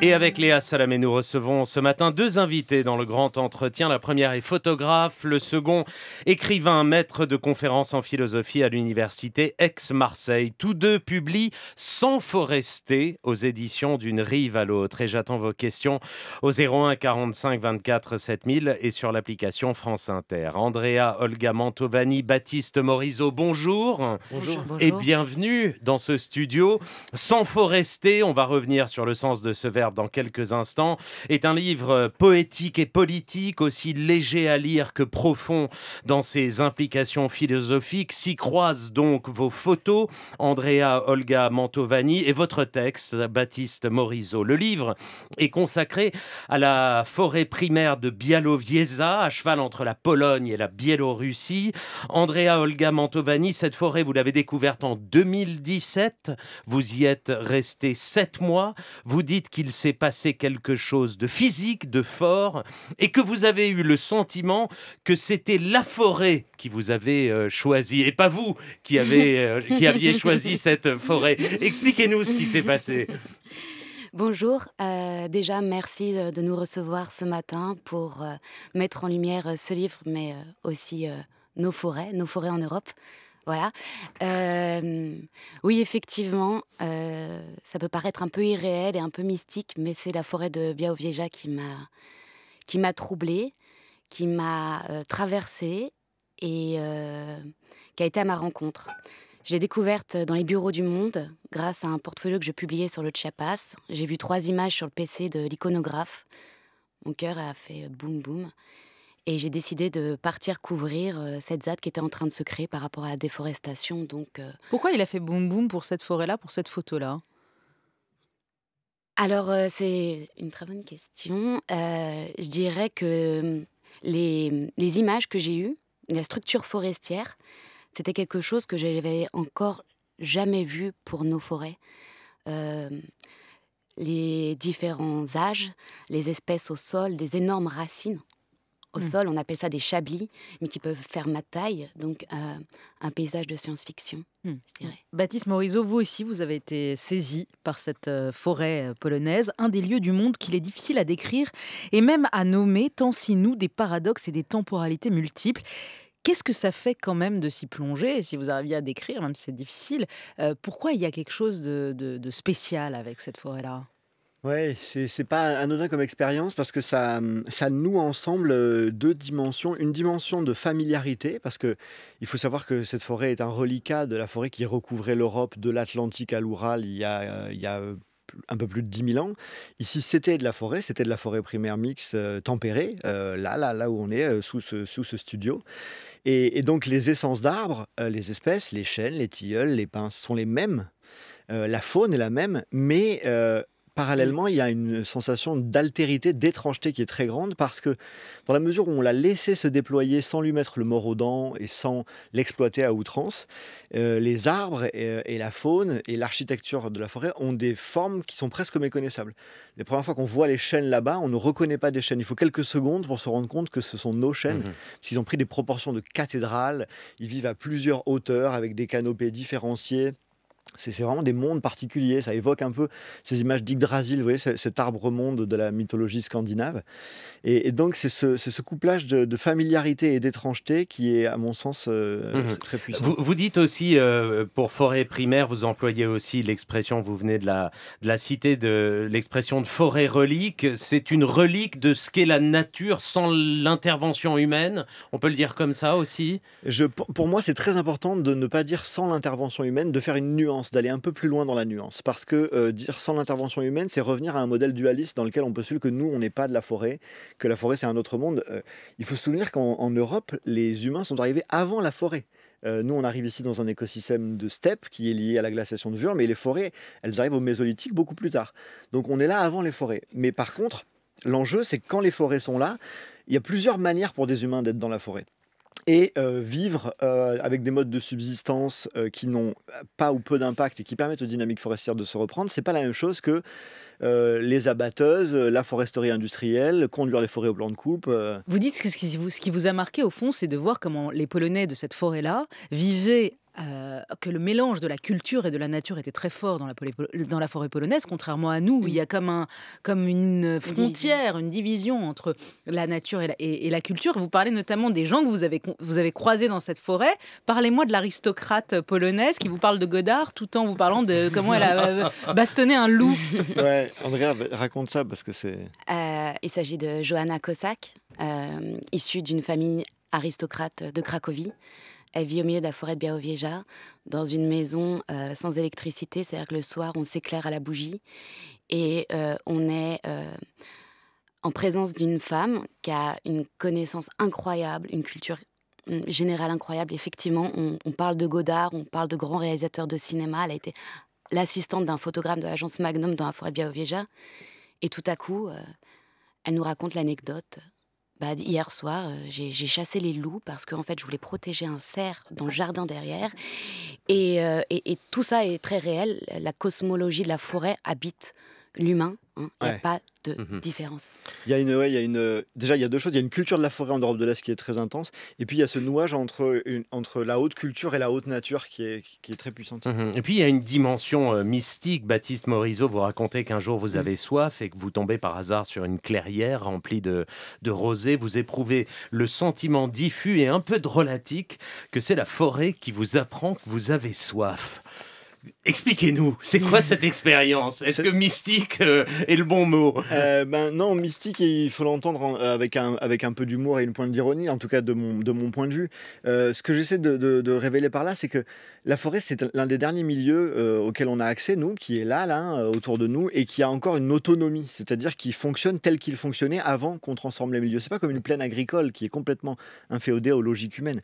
Et avec Léa Salamé, nous recevons ce matin deux invités dans le grand entretien. La première est photographe, le second écrivain, maître de conférences en philosophie à l'université Aix-Marseille. Tous deux publient Sans forester aux éditions d'une rive à l'autre. Et j'attends vos questions au 01 45 24 7000 et sur l'application France Inter. Andrea, Olga Mantovani, Baptiste Morisot, bonjour. Bonjour. Et bienvenue dans ce studio. Sans forester, on va revenir sur le sens de ce verbe dans quelques instants, est un livre euh, poétique et politique, aussi léger à lire que profond dans ses implications philosophiques. S'y croisent donc vos photos, Andrea Olga Mantovani, et votre texte, Baptiste Morisot. Le livre est consacré à la forêt primaire de Bialowieza, à cheval entre la Pologne et la Biélorussie. Andrea Olga Mantovani, cette forêt, vous l'avez découverte en 2017. Vous y êtes resté sept mois. Vous dites qu'il s'est passé quelque chose de physique, de fort, et que vous avez eu le sentiment que c'était la forêt qui vous avait euh, choisi, et pas vous qui, euh, aviez choisi cette forêt. Expliquez-nous ce qui s'est passé. Bonjour, euh, déjà merci de nous recevoir ce matin pour mettre en lumière ce livre, mais aussi nos forêts, nos forêts en Europe. Voilà. oui, effectivement, ça peut paraître un peu irréel et un peu mystique, mais c'est la forêt de Biaovieja qui m'a qui m'a troublée, qui m'a euh, traversée et euh, qui a été à ma rencontre. J'ai découverte dans les bureaux du Monde grâce à un portfolio que je publiais sur le Chiapas. J'ai vu trois images sur le PC de l'iconographe. Mon cœur a fait boum boum. Et j'ai décidé de partir couvrir euh, cette ZAD qui était en train de se créer par rapport à la déforestation. Donc, Pourquoi il a fait boum boum pour cette forêt-là, pour cette photo-là alors, euh, c'est une très bonne question. Euh, je dirais que hum, les, images que j'ai eues, la structure forestière, c'était quelque chose que j'avais encore jamais vu pour nos forêts. Euh, les différents âges, les espèces au sol, des énormes racines au mmh. sol. On appelle ça des chablis, mais qui peuvent faire ma taille. Donc, euh, un paysage de science-fiction, mmh. je dirais. Baptiste Morisot, vous aussi, vous avez été saisi par cette euh, forêt euh, polonaise, un des lieux du monde qu'il est difficile à décrire et même à nommer, tant si nous des paradoxes et des temporalités multiples. Qu'est-ce que ça fait quand même de s'y plonger Si vous arriviez à décrire, même si c'est difficile, pourquoi il y a quelque chose de spécial avec cette forêt-là oui, c'est n'est pas anodin comme expérience parce que ça, mmh, ça noue ensemble deux dimensions. Une dimension de familiarité, parce que il faut savoir que cette forêt est un reliquat de la forêt qui recouvrait l'Europe de l'Atlantique à l'Oural il y a, il y un peu plus de 10 000 ans. Ici, c'était de la forêt, c'était de la forêt primaire mixte tempérée, là, là, là où on est, sous, ce, sous ce studio. Et, et donc, les essences d'arbres, les espèces, les chênes, les tilleuls, les pins, sont les mêmes. la faune est la même, mais Parallèlement, mmh. il y a une sensation d'altérité, d'étrangeté qui est très grande parce que dans la mesure où on l'a laissé se déployer sans lui mettre le mort aux dents et sans l'exploiter à outrance, euh, les arbres euh, et, la faune et l'architecture de la forêt ont des formes qui sont presque méconnaissables. Les premières fois qu'on voit les chênes là-bas, on ne reconnaît pas des chênes. Il faut quelques secondes pour se rendre compte que ce sont nos chênes. Mmh. Ils ont pris des proportions de cathédrales, ils vivent à plusieurs hauteurs avec des canopées différenciées c'est vraiment des mondes particuliers. Ça évoque un peu ces images d'Yggdrasil, vous voyez, cet arbre-monde de la mythologie scandinave. Et, donc, c'est ce, couplage de, familiarité et d'étrangeté qui est, à mon sens, euh, mhm. très puissant. Vous, dites aussi, euh, pour forêt primaire, vous employez aussi l'expression, vous venez de la, cité, de l'expression de forêt relique. C'est une relique de ce qu'est la nature sans l'intervention humaine. On peut le dire comme ça aussi Pour moi, c'est très important de ne pas dire sans l'intervention humaine, de faire une nuance d'aller un peu plus loin dans la nuance. Parce que euh, dire sans l'intervention humaine, c'est revenir à un modèle dualiste dans lequel on peut postule que nous, on n'est pas de la forêt, que la forêt, c'est un autre monde. Euh, il faut se souvenir qu'en Europe, les humains sont arrivés avant la forêt. Euh, nous, on arrive ici dans un écosystème de steppe qui est lié à la glaciation de Wurm, mais les forêts, elles arrivent au Mésolithique beaucoup plus tard. Donc on est là avant les forêts. Mais par contre, l'enjeu, c'est que quand les forêts sont là, il y a plusieurs manières pour des humains d'être dans la forêt et euh, vivre euh, avec des modes de subsistance euh, qui n'ont pas ou peu d'impact et qui permettent aux dynamiques forestières de se reprendre, ce n'est pas la même chose que les abatteuses, la foresterie industrielle, conduire les forêts au plan de coupe. Vous dites que ce qui vous a marqué au fond, c'est de voir comment les Polonais de cette forêt-là vivaient euh, que le mélange de la culture et de la nature était très fort dans la, dans la forêt polonaise, contrairement à nous, où il y a comme, un, comme une frontière, une division entre la nature et la, culture. Vous parlez notamment des gens que vous avez, vous avez croisés dans cette forêt. Parlez-moi de l'aristocrate polonaise qui vous parle de Godard tout en vous parlant de comment elle a euh, bastonné un loup. Ouais, raconte ça parce que c'est... Euh, il s'agit de Johanna Kosak issue d'une famille aristocrate de Cracovie. Elle vit au milieu de la forêt de Biaovieja, dans une maison euh, sans électricité, c'est-à-dire que le soir, on s'éclaire à la bougie et euh, on est euh, en présence d'une femme qui a une connaissance incroyable, une culture hum, générale incroyable. Effectivement, on, parle de Godard, on parle de grands réalisateurs de cinéma. Elle a été l'assistante d'un photogramme de l'agence Magnum dans la forêt de Biaovieja. Et tout à coup, elle nous raconte l'anecdote bah, hier soir, j'ai, chassé les loups parce que fait, je voulais protéger un cerf dans le jardin derrière. Et, et, tout ça est très réel. La cosmologie de la forêt habite l'humain. Hein. Il a pas de mhm. différence. Il y a une, il y a une, déjà, il y a deux choses. Il y a une culture de la forêt en Europe de l'Est qui est très intense. Et puis, il y a ce nouage entre, entre la haute culture et la haute nature qui est, qui est très puissante. Mhm. Et puis, il y a une dimension euh, mystique. Baptiste Morisot, vous racontez qu'un jour, vous mm. avez soif et que vous tombez par hasard sur une clairière remplie de, de rosée. Vous éprouvez le sentiment diffus et un peu drôlatique que c'est la forêt qui vous apprend que vous avez soif. Expliquez-nous, c'est quoi cette expérience Est-ce que mystique euh, est le bon mot euh, Ben non, mystique, il faut l'entendre euh, avec un, avec un peu d'humour et une pointe d'ironie, en tout cas de mon, point de vue. ce que j'essaie de, de, révéler par là, c'est que la forêt, c'est l'un des derniers milieux auxquels on a accès, nous, qui est là, là, autour de nous, et qui a encore une autonomie, c'est-à-dire qui fonctionne tel qu'il fonctionnait avant qu'on transforme les milieux. C'est pas comme une plaine agricole qui est complètement inféodée aux logiques humaines.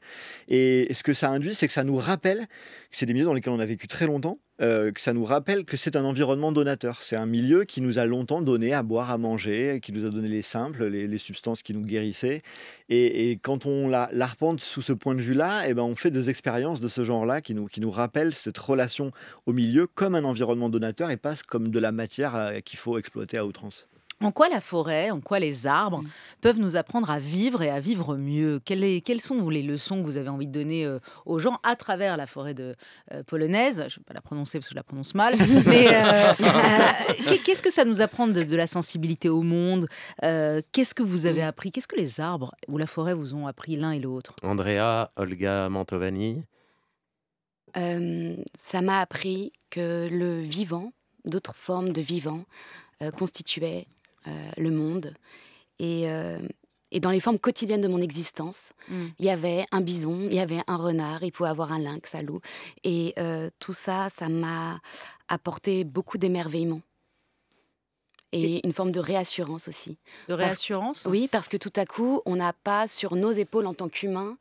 Et ce que ça induit, c'est que ça nous rappelle que c'est des milieux dans lesquels on a vécu très longtemps, euh, que ça nous rappelle que c'est un environnement donateur. C'est un milieu qui nous a longtemps donné à boire, à manger, qui nous a donné les simples, les, substances qui nous guérissaient. Et, quand on l'arpente sous ce point de vue-là, eh ben on fait des expériences de ce genre-là qui nous, qui nous rappellent cette relation au milieu comme un environnement donateur et pas comme de la matière euh, qu'il faut exploiter à outrance. En quoi la forêt, en quoi les arbres mm. peuvent nous apprendre à vivre et à vivre mieux quelles, sont les leçons que vous avez envie de donner euh, aux gens à travers la forêt de, euh, polonaise Je ne vais pas la prononcer parce que je la prononce mal. mais euh, qu'est-ce que ça nous apprend de, la sensibilité au monde Qu'est-ce que vous avez mm. appris Qu'est-ce que les arbres ou la forêt vous ont appris l'un et l'autre Andrea, Olga Mantovani Ça m'a appris que le vivant, d'autres formes de vivant, constituait euh, le monde. Euh, et, dans les formes quotidiennes de mon existence, mm. il y avait un bison, il y avait un renard, il pouvait avoir un lynx, un loup. Et euh, tout ça, ça m'a apporté beaucoup d'émerveillement. Et, une forme de réassurance aussi. De réassurance Oui, parce que tout à coup, on n'a pas sur nos épaules en tant qu'humains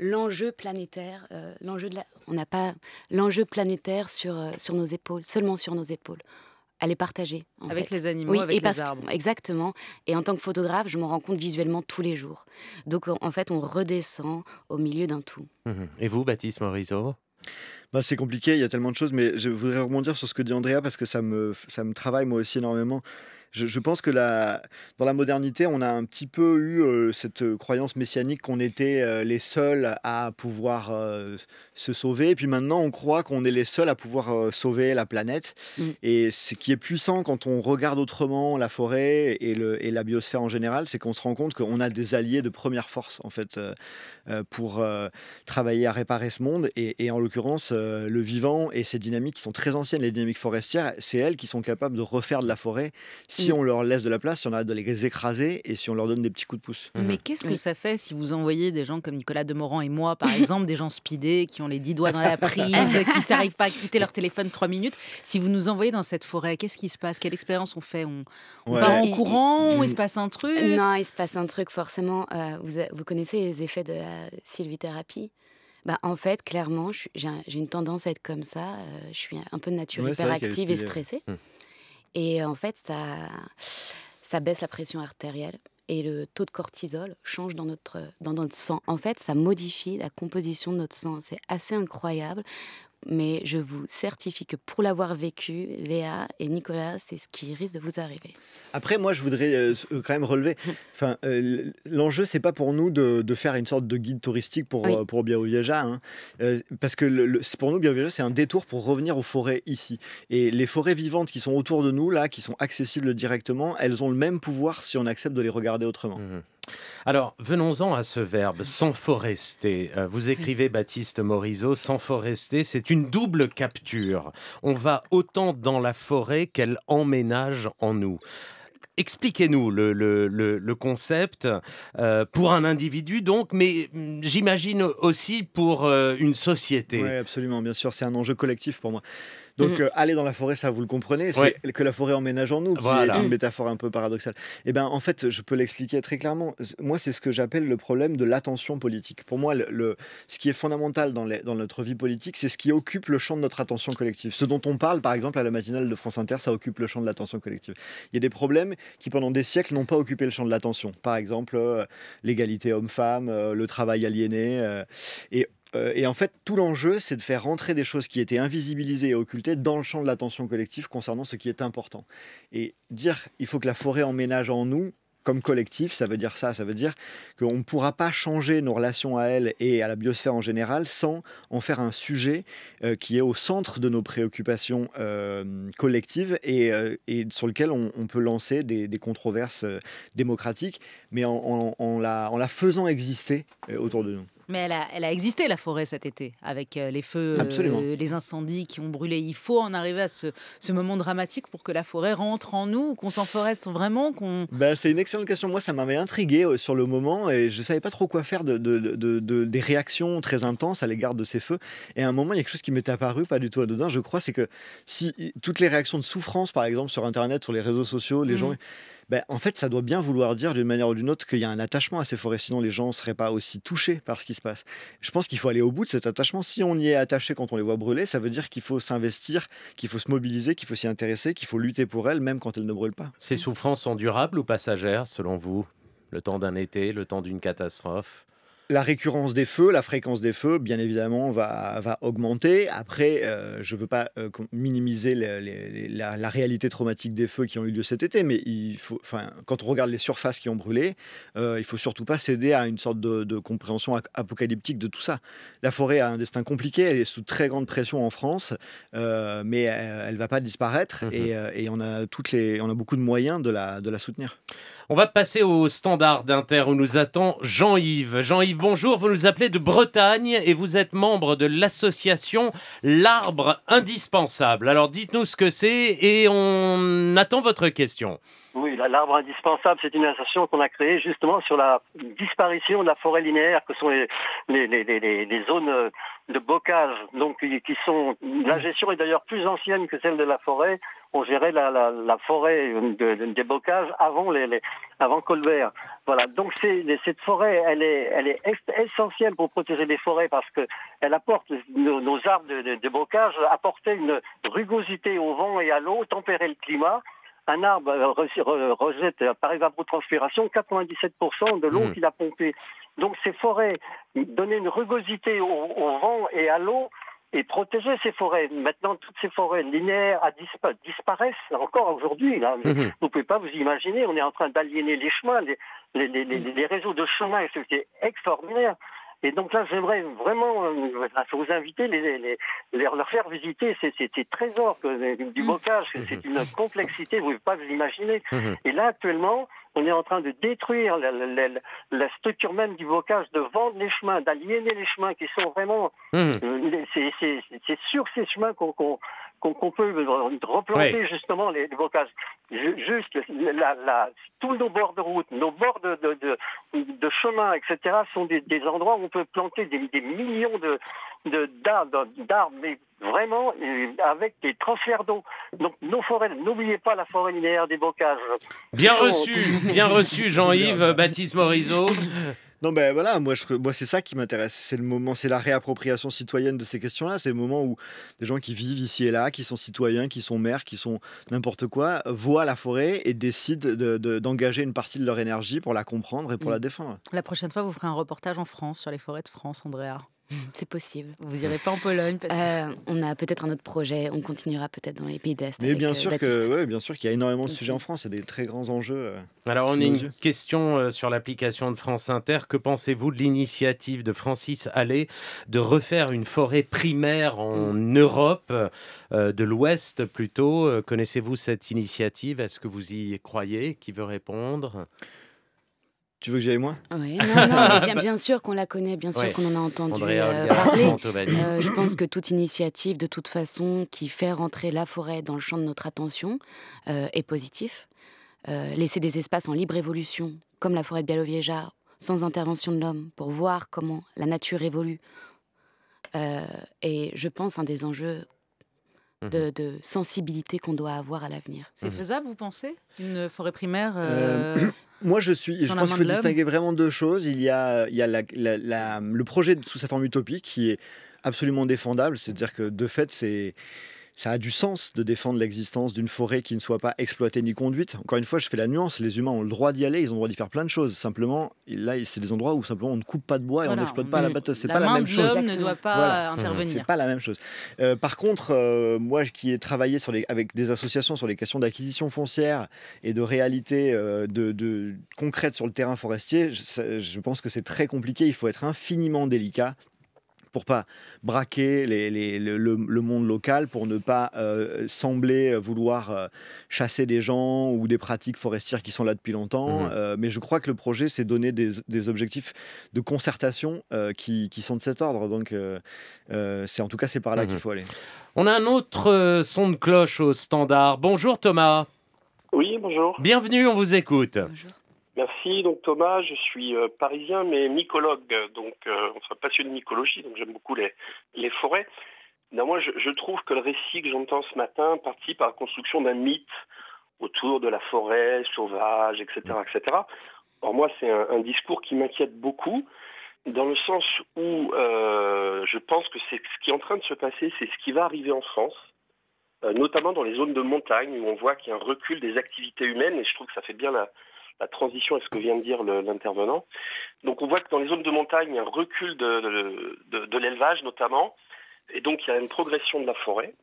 l'enjeu planétaire, l'enjeu de on n'a pas l'enjeu planétaire sur, sur nos épaules, seulement sur nos épaules elle est partagée. avec les animaux, avec les arbres. exactement. Et en tant que photographe, je m'en rends compte visuellement tous les jours. Donc en fait, on redescend au milieu d'un tout. Mhm. Et vous, Baptiste Morisot bah, c'est compliqué, il y a tellement de choses, mais je voudrais rebondir sur ce que dit Andrea parce que ça me, ça me travaille moi aussi énormément. Je, pense que dans la modernité, on a un petit peu eu euh, cette euh, croyance messianique qu'on était euh, les seuls à pouvoir se sauver. Et puis maintenant, on croit qu'on est les seuls à pouvoir sauver la planète. Mm. Et ce qui est puissant quand on regarde autrement la forêt et, et la biosphère en général, c'est qu'on se rend compte qu'on a des alliés de première force, en fait, pour travailler à réparer ce monde. Et, et en l'occurrence, le vivant et ses dynamiques qui sont très anciennes, les dynamiques forestières, c'est elles qui sont capables de refaire de la forêt si mm. on leur laisse de la place, on arrête de les écraser et si on leur donne des petits coups de pouce. Mais mhm. qu'est-ce que ça fait si vous envoyez des gens comme Nicolas Demorand et moi, par exemple, des gens speedés qui ont les dix doigts dans la prise, qui n'arrivent pas à quitter leur téléphone trois minutes Si vous nous envoyez dans cette forêt, qu'est-ce qui se passe Quelle expérience on fait On, part en courant il, mm. il, se passe un truc Non, il se passe un truc forcément. Euh, vous, connaissez les effets de la sylvithérapie bah, en fait, clairement, j'ai une tendance à être comme ça. Euh, je suis un peu de nature hyperactive et stressée. Hmm. Et en fait, ça, ça baisse la pression artérielle et le taux de cortisol change dans notre, dans notre sang. En fait, ça modifie la composition de notre sang. C'est assez incroyable. Mais je vous certifie que pour l'avoir vécu, Léa et Nicolas, c'est ce qui risque de vous arriver. Après, moi, je voudrais euh, euh, quand même relever. Enfin, euh, l'enjeu, c'est pas pour nous de, faire une sorte de guide touristique pour oui. Hein. parce que le, pour nous, Biarrou-Vieja, c'est un détour pour revenir aux forêts ici. Et les forêts vivantes qui sont autour de nous là, qui sont accessibles directement, elles ont le même pouvoir si on accepte de les regarder autrement. Mmh alors, venons-en à ce verbe, s'enforester. Euh, vous écrivez, Baptiste Morisot, s'enforester, c'est une double capture. On va autant dans la forêt qu'elle emménage en nous. Expliquez-nous le, concept euh, pour un individu, donc, mais hum, j'imagine aussi pour euh, une société. Oui, absolument, bien sûr, c'est un enjeu collectif pour moi. Donc, mhm. euh, aller dans la forêt, ça, vous le comprenez, c'est que la forêt emménage en nous, qui une mm. métaphore un peu paradoxale. Et eh bien, en fait, je peux l'expliquer très clairement. Moi, c'est ce que j'appelle le problème de l'attention politique. Pour moi, le, ce qui est fondamental dans, dans notre vie politique, c'est ce qui occupe le champ de notre attention collective. Ce dont on parle, par exemple, à la matinale de France Inter, ça occupe le champ de l'attention collective. Il y a des problèmes qui, pendant des siècles, n'ont pas occupé le champ de l'attention. Par exemple, euh, l'égalité homme-femme, euh, le travail aliéné. et euh, et en fait, tout l'enjeu, c'est de faire rentrer des choses qui étaient invisibilisées et occultées dans le champ de l'attention collective concernant ce qui est important. Et dire il faut que la forêt emménage en nous, comme collectif, ça veut dire ça, ça veut dire qu'on ne pourra pas changer nos relations à elle et à la biosphère en général sans en faire un sujet euh, qui est au centre de nos préoccupations euh, collectives et, sur lequel on, peut lancer des, controverses démocratiques, mais en, la, faisant exister autour de nous. Mais elle a, existé, la forêt, cet été, avec euh, les feux, euh, les incendies qui ont brûlé. Il faut en arriver à ce, moment dramatique pour que la forêt rentre en nous, qu'on s'en foreste vraiment. qu'on. Bah, c'est une excellente question. Moi, ça m'avait intrigué euh, sur le moment et je ne savais pas trop quoi faire de, des réactions très intenses à l'égard de ces feux. Et à un moment, il y a quelque chose qui m'est apparu, pas du tout dedans je crois, c'est que si toutes les réactions de souffrance, par exemple, sur Internet, sur les réseaux sociaux, les mmh. gens ben, en fait, ça doit bien vouloir dire d'une manière ou d'une autre qu'il y a un attachement à ces forêts, sinon les gens ne seraient pas aussi touchés par ce qui se passe. Je pense qu'il faut aller au bout de cet attachement. Si on y est attaché quand on les voit brûler, ça veut dire qu'il faut s'investir, qu'il faut se mobiliser, qu'il faut s'y intéresser, qu'il faut lutter pour elles, même quand elles ne brûlent pas. Ces souffrances sont durables ou passagères, selon vous Le temps d'un été, le temps d'une catastrophe la récurrence des feux, la fréquence des feux, bien évidemment, va, augmenter. Après, euh, je ne veux pas euh, minimiser la, réalité traumatique des feux qui ont eu lieu cet été, mais quand on regarde les surfaces qui ont brûlé, il euh, il faut surtout pas céder à une sorte de, compréhension apocalyptique de tout ça. La forêt a un destin compliqué, elle est sous très grande pression en France, mais elle ne va pas disparaître mmh et, on, a beaucoup de moyens de la soutenir. On va passer au standard d'Inter où nous attend Jean-Yves. Jean-Yves, bonjour. Vous nous appelez de Bretagne et vous êtes membre de l'association L'Arbre Indispensable. Alors dites-nous ce que c'est et on attend votre question. Oui, l'arbre indispensable, c'est une association qu'on a créée justement sur la disparition de la forêt linéaire, que sont les, zones de bocage, donc qui sont la gestion est d'ailleurs plus ancienne que celle de la forêt on gérait la, forêt de, des bocages avant, avant Colbert. Voilà. Donc cette forêt, elle est, essentielle pour protéger les forêts parce que apporte nos, arbres de, bocage apportaient une rugosité au vent et à l'eau, tempérer le climat un arbre euh, rejette euh, par évapotranspiration 97% de l'eau mmh. qu'il a pompée. Donc ces forêts donnaient une rugosité au vent et à l'eau et protéger ces forêts. Maintenant, toutes ces forêts linéaires disparaissent encore aujourd'hui. Mhm. Vous ne pouvez pas vous imaginer, on est en train d'aliéner les chemins, les, réseaux de chemins, ce qui est extraordinaire. Et donc là, j'aimerais vraiment euh, vous inviter, les, leur faire visiter ces, ces, trésors que, du mhm. bocage. C'est mhm. une complexité, vous ne pouvez pas vous imaginer. Et là, actuellement, on est en train de détruire la, structure même du bocage, de vendre les chemins, d'aliéner les chemins qui sont vraiment. Mmh. Euh, c'est sur ces chemins qu'on qu'on peut replanter justement les, bocages. Juste, la, tous nos bords de route, nos bords de, de, chemin, etc., sont des, endroits où on peut planter des, millions de d'arbres, mais vraiment euh, avec des transferts d'eau. Donc nos forêts, n'oubliez pas la forêt linéaire des bocages. Bien reçu, bien reçu Jean-Yves, Baptiste Morisot. Non, ben voilà, moi, c'est ça qui m'intéresse. C'est le moment, c'est la réappropriation citoyenne de ces questions-là. C'est le moment où des gens qui vivent ici et là, qui sont citoyens, qui sont maires, qui sont n'importe quoi, voient la forêt et décident d'engager une partie de leur énergie pour la comprendre et pour mm. la défendre. La prochaine fois, vous ferez un reportage en France sur les forêts de France, Andréa. C'est possible. Vous irez pas en Pologne euh, On a peut-être un autre projet. On continuera peut-être dans les pays d'Est Mais bien euh, sûr, que, bien sûr qu'il y a énormément de sujets en France. Il y a des très grands enjeux. Euh, Alors, on a une question sur l'application de France Inter. Que pensez-vous de l'initiative de Francis Allais de refaire une forêt primaire en mm. Europe, de l'Ouest plutôt Connaissez-vous cette initiative Est-ce que vous y croyez Qui veut répondre tu veux que j'aille moins Oui, bien, sûr qu'on la connaît, bien sûr qu'on en a entendu euh, parler. Euh, je pense que toute initiative, de toute façon, qui fait rentrer la forêt dans le champ de notre attention euh, est positive. laisser des espaces en libre évolution, comme la forêt de Biallo-Vieja, sans intervention de l'homme, pour voir comment la nature évolue, est, je pense, un des enjeux de, mhm. de sensibilité qu'on doit avoir à l'avenir. C'est mhm. faisable, vous pensez Une forêt primaire moi, je suis. Je pense qu'il faut distinguer vraiment deux choses. Il y a, il y le projet sous sa forme utopique qui est absolument défendable. C'est-à-dire que de fait, c'est ça a du sens de défendre l'existence d'une forêt qui ne soit pas exploitée ni conduite. Encore une fois, je fais la nuance, les humains ont le droit d'y aller, ils ont le droit d'y faire plein de choses. Simplement, là, c'est des endroits où simplement on ne coupe pas de bois et on n'exploite pas la bateau. C'est pas la même chose. ne doit pas mmh. intervenir. C'est pas la même chose. Euh, par contre, euh, moi qui ai travaillé sur les, avec des associations sur les questions d'acquisition foncière et de réalité euh, de, concrète sur le terrain forestier, je, je pense que c'est très compliqué. Il faut être infiniment délicat pour pas braquer le, monde local, pour ne pas euh, sembler euh, vouloir euh, chasser des gens ou des pratiques forestières qui sont là depuis longtemps. Mmh mais je crois que le projet, s'est donné des, objectifs de concertation qui, sont de cet ordre. Donc, c'est en tout cas, c'est par là mmh qu'il faut aller. On a un autre son de cloche au standard. Bonjour Thomas. Oui, bonjour. Bienvenue, on vous écoute. Bonjour. Merci. Donc Thomas, je suis euh, parisien mais mycologue, donc on euh, passionné de mycologie, donc j'aime beaucoup les, les forêts. moi, je, trouve que le récit que j'entends ce matin partit par la construction d'un mythe autour de la forêt sauvage, etc., etc. Or moi, c'est un, discours qui m'inquiète beaucoup dans le sens où euh, je pense que c'est ce qui est en train de se passer, c'est ce qui va arriver en France, notamment dans les zones de montagne où on voit qu'il y a un recul des activités humaines, et je trouve que ça fait bien la, la transition est ce que vient de dire l'intervenant. Donc on voit que dans les zones de montagne, il y a un recul de, l'élevage notamment, et donc il y a une progression de la forêt.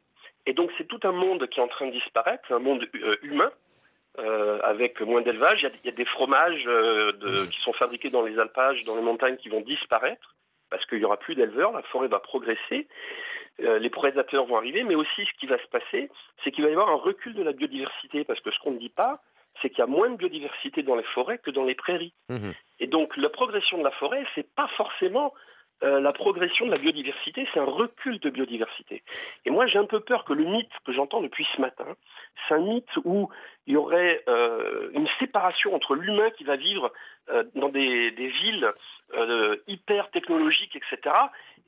Et donc c'est tout un monde qui est en train de disparaître, un monde euh, humain, euh, avec moins d'élevage. Il, y, a des fromages euh, qui sont fabriqués dans les alpages, dans les montagnes, qui vont disparaître parce qu'il n'y aura plus d'éleveurs, la forêt va progresser, les prédateurs vont arriver, mais aussi ce qui va se passer, c'est qu'il va y avoir un recul de la biodiversité, parce que ce qu'on ne dit pas, c'est qu'il y a moins de biodiversité dans les forêts que dans les prairies. Mmh. Et donc la progression de la forêt, c'est pas forcément euh, la progression de la biodiversité, c'est un recul de biodiversité. Et moi, j'ai un peu peur que le mythe que j'entends depuis ce matin, c'est un mythe où il y aurait euh, une séparation entre l'humain qui va vivre euh, dans des, villes hyper technologiques, etc.,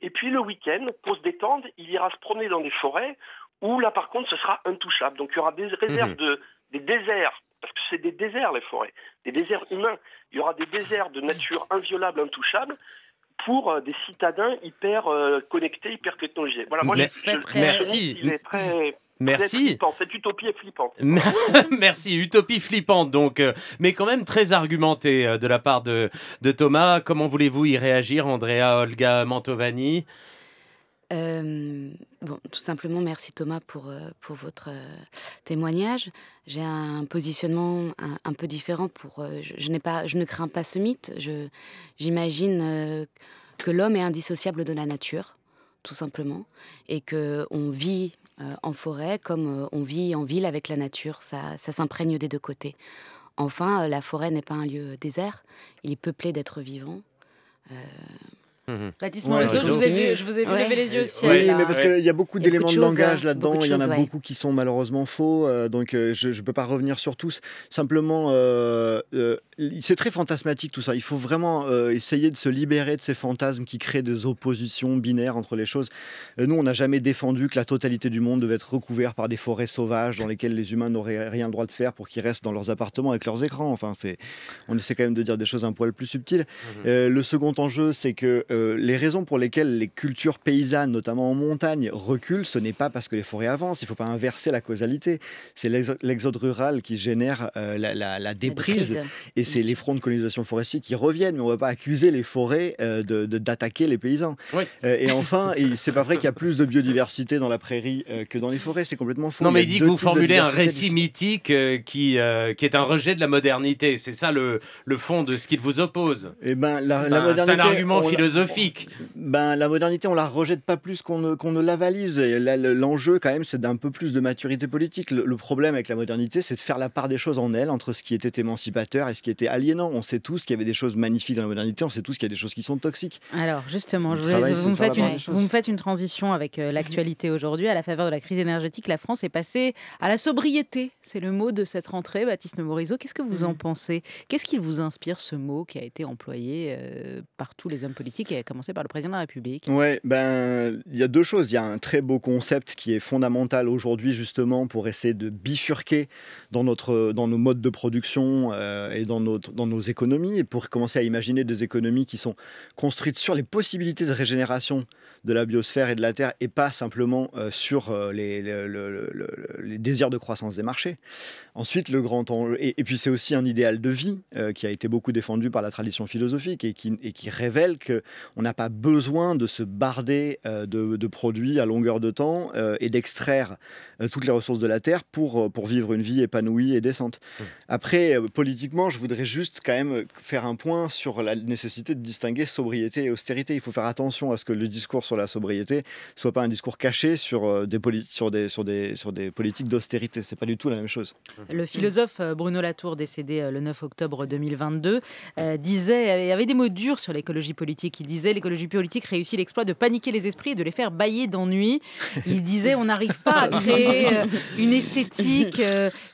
et puis le week-end, pour se détendre, il ira se promener dans des forêts où là, par contre, ce sera intouchable. Donc, il y aura des réserves mmh. de des déserts parce que c'est des déserts, les forêts, des déserts humains. Il y aura des déserts de nature inviolable, intouchable, pour euh, des citadins hyper euh, connectés, hyper technologisés. Voilà, moi, merci. Il est très... Merci. Cette utopie est flippante. Merci, utopie flippante donc, euh, mais quand même très argumentée de la part de, de Thomas. Comment voulez-vous y réagir, Andrea, Olga, Mantovani euh, bon, tout simplement, merci Thomas pour, euh, pour votre euh, témoignage. J'ai un positionnement un, peu différent. Pour, je, n'ai pas, je ne crains pas ce mythe. J'imagine que l'homme est indissociable de la nature, tout simplement, et que on vit en forêt comme on vit en ville avec la nature. Ça, ça s'imprègne des deux côtés. Enfin, la forêt n'est pas un lieu désert. Il est peuplé d'êtres vivants. Mmh je vous ai lever les yeux aussi. Oui, mais parce qu'il y a beaucoup d'éléments de hein. langage là-dedans. Il y en a beaucoup qui sont malheureusement faux. Euh, donc, euh, je ne peux pas revenir sur tous. Simplement, euh, c'est très fantasmatique tout ça. Il faut vraiment essayer de se libérer de ces fantasmes qui créent des oppositions binaires entre les choses. nous, on n'a jamais défendu que la totalité du monde devait être recouvert par des forêts sauvages dans lesquelles les humains n'auraient rien le droit de faire pour qu'ils restent dans leurs appartements avec leurs écrans. Enfin, c'est, on essaie quand même de dire des choses un poil plus subtiles. Mmh le second enjeu, c'est que les raisons pour lesquelles les cultures paysannes, notamment en montagne, reculent, ce n'est pas parce que les forêts avancent. Il ne faut pas inverser la causalité. C'est l'exode rural qui génère euh, la, déprise, et c'est les fronts de colonisation forestière qui reviennent. Mais on ne va pas accuser les forêts euh, de d'attaquer les paysans. Euh, et enfin, c'est pas vrai qu'il y a plus de biodiversité dans la prairie que dans les forêts. C'est complètement faux. Non, mais il, dit que vous formulez un récit mythique qui, qui est un rejet de la modernité. C'est ça le, le fond de ce qu'il vous oppose. Et eh ben, c'est un argument philosophique ben, la modernité, on la rejette pas plus qu'on ne, qu'on ne l'avalise. l'enjeu, quand même, c'est d'un peu plus de maturité politique. Le, problème avec la modernité, c'est de faire la part des choses en elle, entre ce qui était émancipateur et ce qui était aliénant. On sait tous qu'il y avait des choses magnifiques dans la modernité, on sait tous qu'il y a des choses qui sont toxiques. Alors, justement, je vous, me faites une, vous me faites une transition avec euh, l'actualité aujourd'hui. À la faveur de la crise énergétique, la France est passée à la sobriété. C'est le mot de cette rentrée, Baptiste Morisot. Qu'est-ce que vous mm. en pensez Qu'est-ce qui vous inspire ce mot qui a été employé euh, par tous les hommes politiques à commencer par le président de la République. Ouais, ben il y a deux choses. Il y a un très beau concept qui est fondamental aujourd'hui justement pour essayer de bifurquer dans notre dans nos modes de production euh, et dans dans nos économies et pour commencer à imaginer des économies qui sont construites sur les possibilités de régénération de la biosphère et de la Terre et pas simplement euh, sur euh, les, les, désirs de croissance des marchés. Ensuite, le grand et, puis c'est aussi un idéal de vie euh, qui a été beaucoup défendu par la tradition philosophique et qui, et qui révèle qu'on n'a pas besoin de se barder de, de, produits à longueur de temps et d'extraire toutes les ressources de la Terre pour, pour vivre une vie épanouie et décente. Mmh. Après, politiquement, je voudrais juste quand même faire un point sur la nécessité de distinguer sobriété et austérité. Il faut faire attention à ce que le discours sur la sobriété soit pas un discours caché sur euh, des, sur des, sur des, sur des politiques d'austérité. C'est pas du tout la même chose. Le philosophe euh, Bruno Latour, décédé euh, le 9 octobre 2022, disait, il avait des mots durs sur l'écologie politique. Il disait l'écologie politique réussit l'exploit de paniquer les esprits et de les faire bailler d'ennui. Il disait on n'arrive pas à créer une esthétique,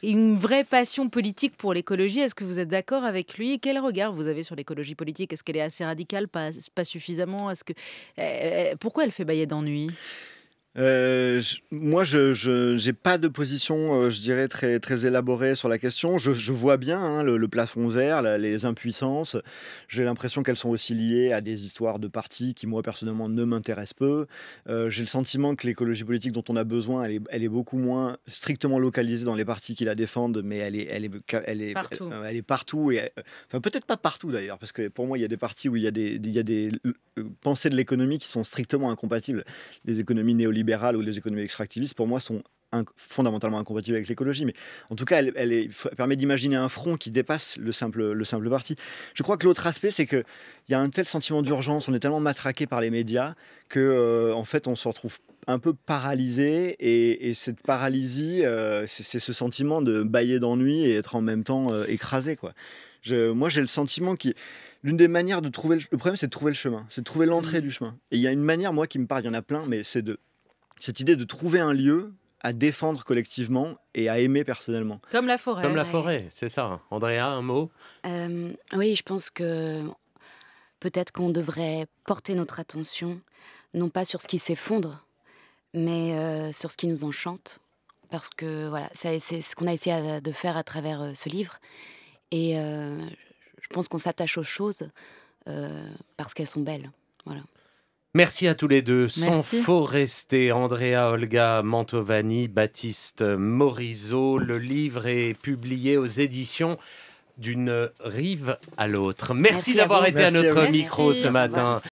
une vraie passion politique pour l'écologie. Est-ce que vous êtes d'accord avec lui Quel regard vous avez sur l'écologie politique Est-ce qu'elle est assez radicale pas, pas suffisamment Est-ce que pourquoi elle fait bailler d'ennui euh, moi, je n'ai pas de position, euh, je dirais, très, très élaborée sur la question. Je, vois bien hein, le, plafond vert, les impuissances. J'ai l'impression qu'elles sont aussi liées à des histoires de partis qui, moi, personnellement, ne m'intéressent peu. Euh, j'ai le sentiment que l'écologie politique dont on a besoin, elle est, beaucoup moins strictement localisée dans les partis qui la défendent, mais elle est, elle est, elle est, partout. Elle, est partout et, enfin, peut-être pas partout, d'ailleurs, parce que pour moi, il y a des partis où il y a des, il y a des pensées de l'économie qui sont strictement incompatibles. Les économies néolibérales ou les économies extractivistes, pour moi, sont fondamentalement incompatibles avec l'écologie. Mais en tout cas, elle, permet d'imaginer un front qui dépasse le simple, le simple parti. Je crois que l'autre aspect, c'est qu'il y a un tel sentiment d'urgence, on est tellement matraqué par les médias que, euh, en fait, on se retrouve un peu paralysé et, cette paralysie, euh, c'est ce sentiment de bailler d'ennui et être en même temps euh, écrasé. Quoi. moi, j'ai le sentiment que l'une des manières de trouver le, problème, c'est de trouver le chemin, c'est de trouver l'entrée mmh. du chemin. Et il y a une manière, moi, qui me parle, il y en a plein, mais c'est de cette idée de trouver un lieu à défendre collectivement et à aimer personnellement. Comme la forêt. Comme la forêt, c'est ça. Andrea, un mot euh, Oui, je pense que peut-être qu'on devrait porter notre attention, non pas sur ce qui s'effondre, mais euh, sur ce qui nous enchante. Parce que voilà, c'est ce qu'on a essayé de faire à travers euh, ce livre. Et je pense qu'on s'attache aux choses parce qu'elles sont belles. Voilà. Merci à tous les deux. sans Sans forester, Andrea Olga Mantovani, Baptiste Morisot. Le livre est publié aux éditions d'une rive à l'autre. Merci, d'avoir été à notre micro ce matin.